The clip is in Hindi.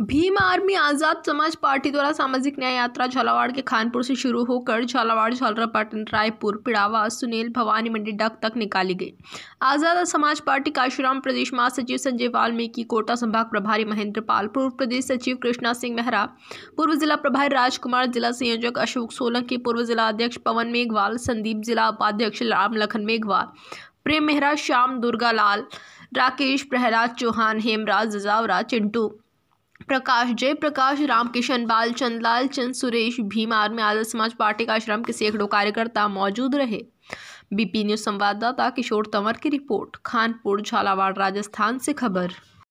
भीम आर्मी आज़ाद समाज पार्टी द्वारा सामाजिक न्याय यात्रा झालावाड़ के खानपुर से शुरू होकर झालावाड़ झालरापाटन रायपुर पिड़ावा सुनील भवानी मंडी डक तक निकाली गई आज़ाद समाज पार्टी काशीराम प्रदेश महासचिव संजय वाल्मीकि कोटा संभाग प्रभारी महेंद्र पाल पूर्व प्रदेश सचिव कृष्णा सिंह मेहरा पूर्व जिला प्रभारी राजकुमार जिला संयोजक अशोक सोलंकी पूर्व जिला अध्यक्ष पवन मेघवाल संदीप जिला उपाध्यक्ष राम लखन मेघवाल प्रेम मेहरा श्याम दुर्गा लाल राकेश प्रहलाद चौहान हेमराज जजावरा चिंटू प्रकाश जयप्रकाश रामकिशन बालचंद लालचंद सुरेश भीम आर्मी आदर समाज पार्टी का आश्रम के सैकड़ों कार्यकर्ता मौजूद रहे बीपी न्यूज संवाददाता किशोर तंवर की रिपोर्ट खानपुर झालावाड़ राजस्थान से खबर